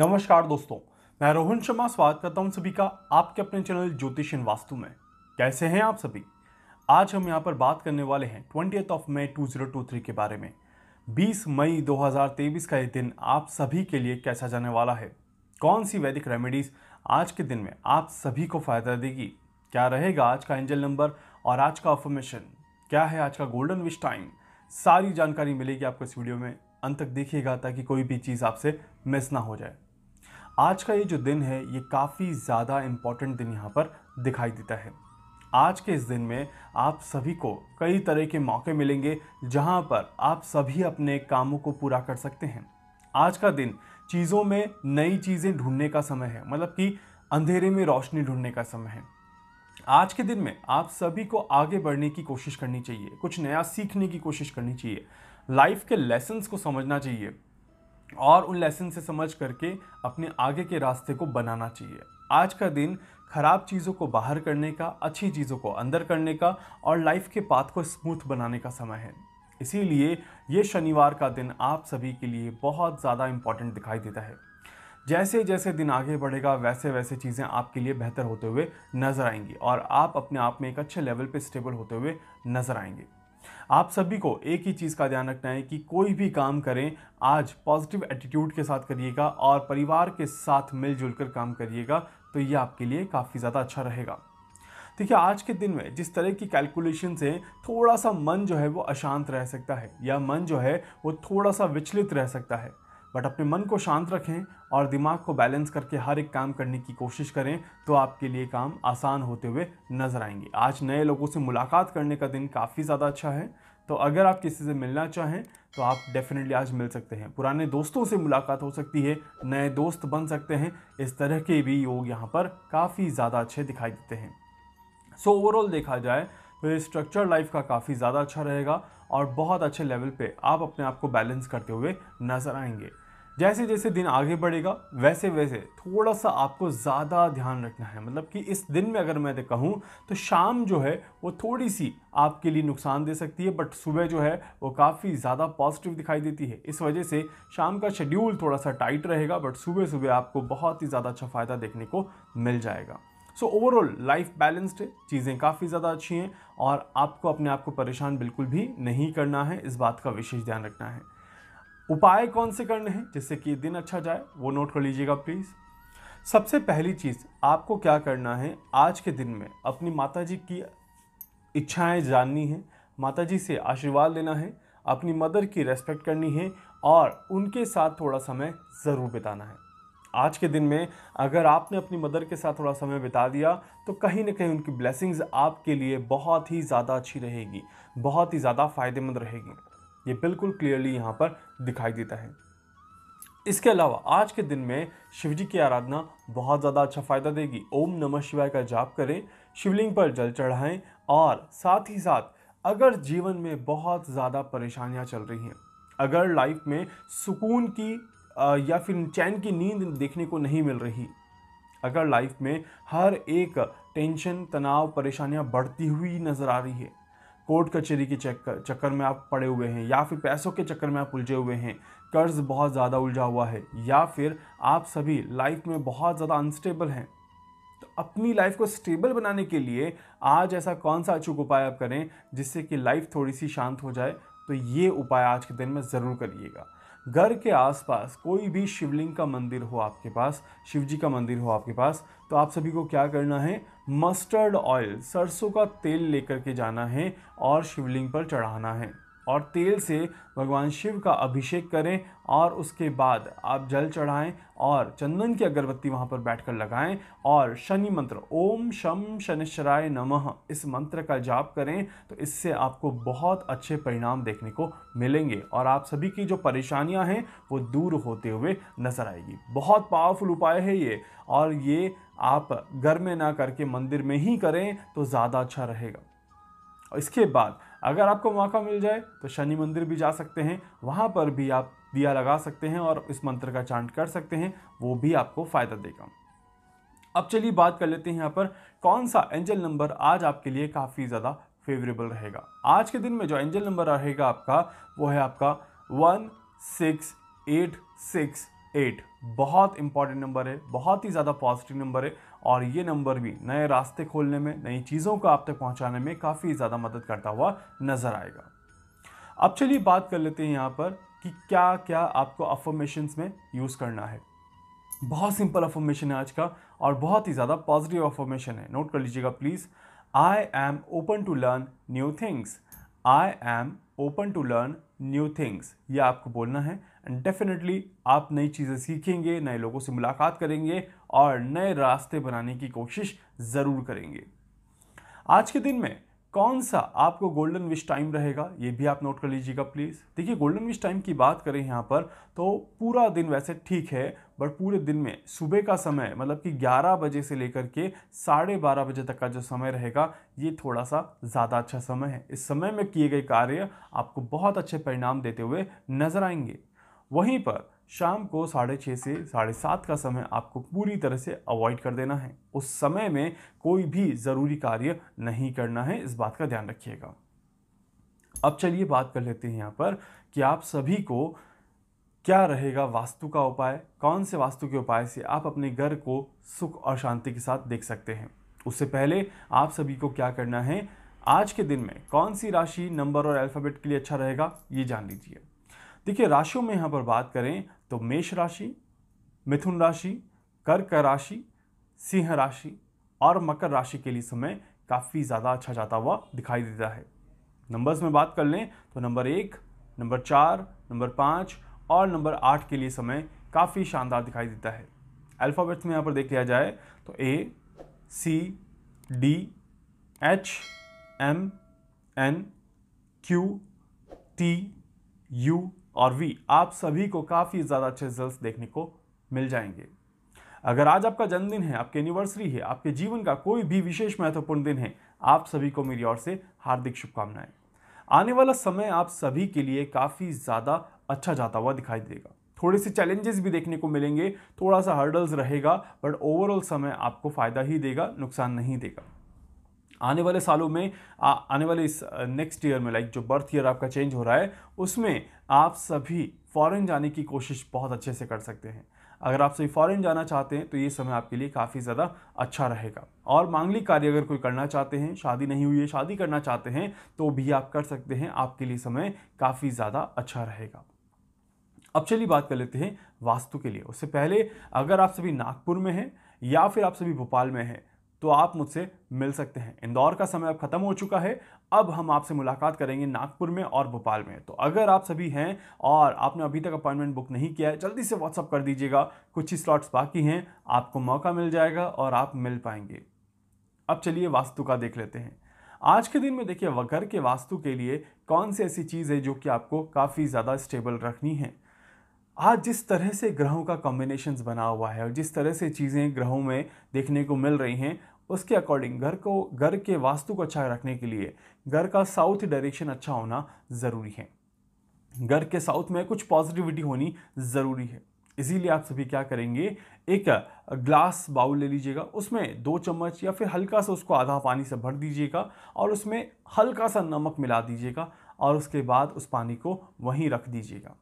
नमस्कार दोस्तों मैं रोहन शर्मा स्वागत करता हूं सभी का आपके अपने चैनल ज्योतिष इन वास्तु में कैसे हैं आप सभी आज हम यहां पर बात करने वाले हैं twenty of May two two zero three के बारे में बीस मई दो हज़ार तेईस का ये दिन आप सभी के लिए कैसा जाने वाला है कौन सी वैदिक रेमेडीज आज के दिन में आप सभी को फायदा देगी क्या रहेगा आज का एंजल नंबर और आज का ऑफर्मेशन क्या है आज का गोल्डन विश टाइम सारी जानकारी मिलेगी आपको इस वीडियो में अंत तक देखिएगा ताकि कोई भी चीज़ आपसे मिस ना हो जाए आज का ये जो दिन है ये काफ़ी ज़्यादा इम्पॉर्टेंट दिन यहाँ पर दिखाई देता है आज के इस दिन में आप सभी को कई तरह के मौके मिलेंगे जहाँ पर आप सभी अपने कामों को पूरा कर सकते हैं आज का दिन चीज़ों में नई चीज़ें ढूंढने का समय है मतलब कि अंधेरे में रोशनी ढूंढने का समय है आज के दिन में आप सभी को आगे बढ़ने की कोशिश करनी चाहिए कुछ नया सीखने की कोशिश करनी चाहिए लाइफ के लेसन्स को समझना चाहिए और उन लेसन से समझ करके अपने आगे के रास्ते को बनाना चाहिए आज का दिन ख़राब चीज़ों को बाहर करने का अच्छी चीज़ों को अंदर करने का और लाइफ के पाथ को स्मूथ बनाने का समय है इसीलिए ये शनिवार का दिन आप सभी के लिए बहुत ज़्यादा इम्पॉर्टेंट दिखाई देता है जैसे जैसे दिन आगे बढ़ेगा वैसे वैसे चीज़ें आपके लिए बेहतर होते हुए नज़र आएंगी और आप अपने आप में एक अच्छे लेवल पे स्टेबल होते हुए नज़र आएंगे आप सभी को एक ही चीज़ का ध्यान रखना है कि कोई भी काम करें आज पॉजिटिव एटीट्यूड के साथ करिएगा और परिवार के साथ मिलजुल कर काम करिएगा तो ये आपके लिए काफ़ी ज़्यादा अच्छा रहेगा देखिए आज के दिन में जिस तरह की कैलकुलेशन से थोड़ा सा मन जो है वो अशांत रह सकता है या मन जो है वो थोड़ा सा विचलित रह सकता है बट अपने मन को शांत रखें और दिमाग को बैलेंस करके हर एक काम करने की कोशिश करें तो आपके लिए काम आसान होते हुए नज़र आएंगे आज नए लोगों से मुलाकात करने का दिन काफ़ी ज़्यादा अच्छा है तो अगर आप किसी से मिलना चाहें तो आप डेफिनेटली आज मिल सकते हैं पुराने दोस्तों से मुलाकात हो सकती है नए दोस्त बन सकते हैं इस तरह के भी योग यहाँ पर काफ़ी ज़्यादा अच्छे दिखाई देते हैं सो so, ओवरऑल देखा जाए तो स्ट्रक्चर लाइफ का काफ़ी ज़्यादा अच्छा रहेगा और बहुत अच्छे लेवल पे आप अपने आप को बैलेंस करते हुए नजर आएंगे जैसे जैसे दिन आगे बढ़ेगा वैसे वैसे थोड़ा सा आपको ज़्यादा ध्यान रखना है मतलब कि इस दिन में अगर मैं कहूँ तो शाम जो है वो थोड़ी सी आपके लिए नुकसान दे सकती है बट सुबह जो है वो काफ़ी ज़्यादा पॉजिटिव दिखाई देती है इस वजह से शाम का शेड्यूल थोड़ा सा टाइट रहेगा बट सुबह सुबह आपको बहुत ही ज़्यादा अच्छा फ़ायदा देखने को मिल जाएगा सो ओवरऑल लाइफ बैलेंस्ड है चीज़ें काफ़ी ज़्यादा अच्छी हैं और आपको अपने आप को परेशान बिल्कुल भी नहीं करना है इस बात का विशेष ध्यान रखना है उपाय कौन से करने हैं जिससे कि दिन अच्छा जाए वो नोट कर लीजिएगा प्लीज़ सबसे पहली चीज़ आपको क्या करना है आज के दिन में अपनी माता जी की इच्छाएं जाननी है माता जी से आशीर्वाद लेना है अपनी मदर की रेस्पेक्ट करनी है और उनके साथ थोड़ा समय ज़रूर बिताना है आज के दिन में अगर आपने अपनी मदर के साथ थोड़ा समय बिता दिया तो कहीं ना कहीं उनकी ब्लेसिंग्स आपके लिए बहुत ही ज़्यादा अच्छी रहेगी बहुत ही ज़्यादा फ़ायदेमंद रहेगी ये बिल्कुल क्लियरली यहाँ पर दिखाई देता है इसके अलावा आज के दिन में शिवजी की आराधना बहुत ज़्यादा अच्छा फ़ायदा देगी ओम नमः शिवाय का जाप करें शिवलिंग पर जल चढ़ाएं और साथ ही साथ अगर जीवन में बहुत ज़्यादा परेशानियाँ चल रही हैं अगर लाइफ में सुकून की या फिर चैन की नींद देखने को नहीं मिल रही अगर लाइफ में हर एक टेंशन तनाव परेशानियां बढ़ती हुई नज़र आ रही है कोर्ट कचहरी के चक्कर चक्कर में आप पड़े हुए हैं या फिर पैसों के चक्कर में आप उलझे हुए हैं कर्ज बहुत ज़्यादा उलझा हुआ है या फिर आप सभी लाइफ में बहुत ज़्यादा अनस्टेबल हैं तो अपनी लाइफ को स्टेबल बनाने के लिए आज ऐसा कौन सा अचूक उपाय आप करें जिससे कि लाइफ थोड़ी सी शांत हो जाए तो ये उपाय आज के दिन में ज़रूर करिएगा घर के आसपास कोई भी शिवलिंग का मंदिर हो आपके पास शिव जी का मंदिर हो आपके पास तो आप सभी को क्या करना है मस्टर्ड ऑयल सरसों का तेल लेकर के जाना है और शिवलिंग पर चढ़ाना है और तेल से भगवान शिव का अभिषेक करें और उसके बाद आप जल चढ़ाएं और चंदन की अगरबत्ती वहाँ पर बैठकर लगाएं और शनि मंत्र ओम शम शनिश्चराय नमः इस मंत्र का जाप करें तो इससे आपको बहुत अच्छे परिणाम देखने को मिलेंगे और आप सभी की जो परेशानियां हैं वो दूर होते हुए नज़र आएगी बहुत पावरफुल उपाय है ये और ये आप घर में ना करके मंदिर में ही करें तो ज़्यादा अच्छा रहेगा और इसके बाद अगर आपको मौका मिल जाए तो शनि मंदिर भी जा सकते हैं वहाँ पर भी आप दिया लगा सकते हैं और इस मंत्र का चांट कर सकते हैं वो भी आपको फ़ायदा देगा अब चलिए बात कर लेते हैं यहाँ पर कौन सा एंजल नंबर आज आपके लिए काफ़ी ज़्यादा फेवरेबल रहेगा आज के दिन में जो एंजल नंबर रहेगा आपका वो है आपका one six eight six eight बहुत इंपॉर्टेंट नंबर है बहुत ही ज़्यादा पॉजिटिव नंबर है और ये नंबर भी नए रास्ते खोलने में नई चीज़ों को आप तक पहुँचाने में काफ़ी ज़्यादा मदद करता हुआ नज़र आएगा अब चलिए बात कर लेते हैं यहाँ पर कि क्या क्या आपको अफर्मेशंस में यूज़ करना है बहुत सिंपल अफर्मेशन है आज का और बहुत ही ज़्यादा पॉजिटिव अफर्मेशन है नोट कर लीजिएगा please I am open to learn new things I am open to learn new things ये आपको बोलना है डेफिनेटली आप नई चीज़ें सीखेंगे नए लोगों से मुलाकात करेंगे और नए रास्ते बनाने की कोशिश ज़रूर करेंगे आज के दिन में कौन सा आपको गोल्डन विश टाइम रहेगा ये भी आप नोट कर लीजिएगा प्लीज़ देखिए गोल्डन विश टाइम की बात करें यहाँ पर तो पूरा दिन वैसे ठीक है बट पूरे दिन में सुबह का समय मतलब कि 11 बजे से लेकर के साढ़े बारह बजे तक का जो समय रहेगा ये थोड़ा सा ज़्यादा अच्छा समय है इस समय में किए गए कार्य आपको बहुत अच्छे परिणाम देते हुए नजर आएंगे वहीं पर शाम को साढ़े छः से साढ़े सात का समय आपको पूरी तरह से अवॉइड कर देना है उस समय में कोई भी ज़रूरी कार्य नहीं करना है इस बात का ध्यान रखिएगा अब चलिए बात कर लेते हैं यहाँ पर कि आप सभी को क्या रहेगा वास्तु का उपाय कौन से वास्तु के उपाय से आप अपने घर को सुख और शांति के साथ देख सकते हैं उससे पहले आप सभी को क्या करना है आज के दिन में कौन सी राशि नंबर और अल्फ़ाबेट के लिए अच्छा रहेगा ये जान लीजिए देखिए राशियों में यहाँ पर बात करें तो मेष राशि मिथुन राशि कर्क राशि सिंह राशि और मकर राशि के लिए समय काफ़ी ज़्यादा अच्छा जाता हुआ दिखाई देता है नंबर्स में बात कर लें तो नंबर एक नंबर चार नंबर पाँच और नंबर आठ के लिए समय काफ़ी शानदार दिखाई देता है अल्फ़ाबेट्स में यहाँ पर देख लिया जाए तो A C D H M N Q T U और वी आप सभी को काफ़ी ज़्यादा अच्छे रिजल्ट देखने को मिल जाएंगे अगर आज आपका जन्मदिन है आपकी एनिवर्सरी है आपके जीवन का कोई भी विशेष महत्वपूर्ण दिन है आप सभी को मेरी ओर से हार्दिक शुभकामनाएं आने वाला समय आप सभी के लिए काफ़ी ज़्यादा अच्छा जाता हुआ दिखाई देगा थोड़े से चैलेंजेस भी देखने को मिलेंगे थोड़ा सा हर्डल्स रहेगा बट ओवरऑल समय आपको फ़ायदा ही देगा नुकसान नहीं देगा आने वाले सालों में आ, आने वाले इस नेक्स्ट ईयर में लाइक जो बर्थ ईयर आपका चेंज हो रहा है उसमें आप सभी फॉरेन जाने की कोशिश बहुत अच्छे से कर सकते हैं अगर आप सभी फॉरेन जाना चाहते हैं तो ये समय आपके लिए काफ़ी ज़्यादा अच्छा रहेगा और मांगलिक कार्य अगर कोई करना चाहते हैं शादी नहीं हुई है शादी करना चाहते हैं तो भी आप कर सकते हैं आपके लिए समय काफ़ी ज़्यादा अच्छा रहेगा अब चलिए बात कर लेते हैं वास्तु के लिए उससे पहले अगर आप सभी नागपुर में हैं या फिर आप सभी भोपाल में हैं तो आप मुझसे मिल सकते हैं इंदौर का समय अब ख़त्म हो चुका है अब हम आपसे मुलाकात करेंगे नागपुर में और भोपाल में तो अगर आप सभी हैं और आपने अभी तक अपॉइंटमेंट बुक नहीं किया है जल्दी से व्हाट्सअप कर दीजिएगा कुछ ही स्लॉट्स बाकी हैं आपको मौका मिल जाएगा और आप मिल पाएंगे अब चलिए वास्तु का देख लेते हैं आज के दिन में देखिए घर के वास्तु के लिए कौन सी ऐसी चीज़ है जो कि आपको काफ़ी ज़्यादा स्टेबल रखनी है आज जिस तरह से ग्रहों का कॉम्बिनेशन बना हुआ है और जिस तरह से चीज़ें ग्रहों में देखने को मिल रही हैं उसके अकॉर्डिंग घर को घर के वास्तु को अच्छा रखने के लिए घर का साउथ डायरेक्शन अच्छा होना ज़रूरी है घर के साउथ में कुछ पॉजिटिविटी होनी ज़रूरी है इसीलिए आप सभी क्या करेंगे एक ग्लास बाउल ले लीजिएगा उसमें दो चम्मच या फिर हल्का सा उसको आधा पानी से भर दीजिएगा और उसमें हल्का सा नमक मिला दीजिएगा और उसके बाद उस पानी को वहीं रख दीजिएगा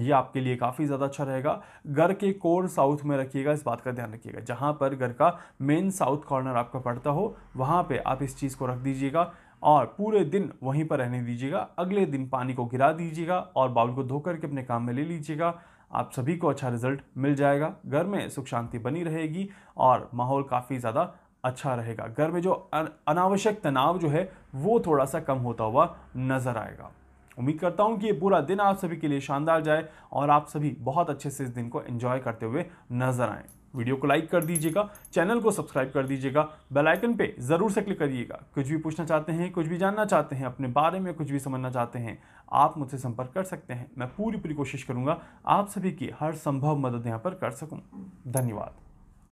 ये आपके लिए काफ़ी ज़्यादा अच्छा रहेगा घर के कोर साउथ में रखिएगा इस बात का ध्यान रखिएगा जहाँ पर घर का मेन साउथ कॉर्नर आपका पड़ता हो वहाँ पे आप इस चीज़ को रख दीजिएगा और पूरे दिन वहीं पर रहने दीजिएगा अगले दिन पानी को गिरा दीजिएगा और बाउल को धो करके अपने काम में ले लीजिएगा आप सभी को अच्छा रिजल्ट मिल जाएगा घर में सुख शांति बनी रहेगी और माहौल काफ़ी ज़्यादा अच्छा रहेगा घर में जो अनावश्यक तनाव जो है वो थोड़ा सा कम होता हुआ नज़र आएगा उम्मीद करता हूँ कि ये पूरा दिन आप सभी के लिए शानदार जाए और आप सभी बहुत अच्छे से इस दिन को एंजॉय करते हुए नजर आएँ वीडियो को लाइक कर दीजिएगा चैनल को सब्सक्राइब कर दीजिएगा बेल आइकन पे ज़रूर से क्लिक करिएगा कुछ भी पूछना चाहते हैं कुछ भी जानना चाहते हैं अपने बारे में कुछ भी समझना चाहते हैं आप मुझसे संपर्क कर सकते हैं मैं पूरी पूरी कोशिश करूँगा आप सभी की हर संभव मदद यहाँ पर कर सकूँ धन्यवाद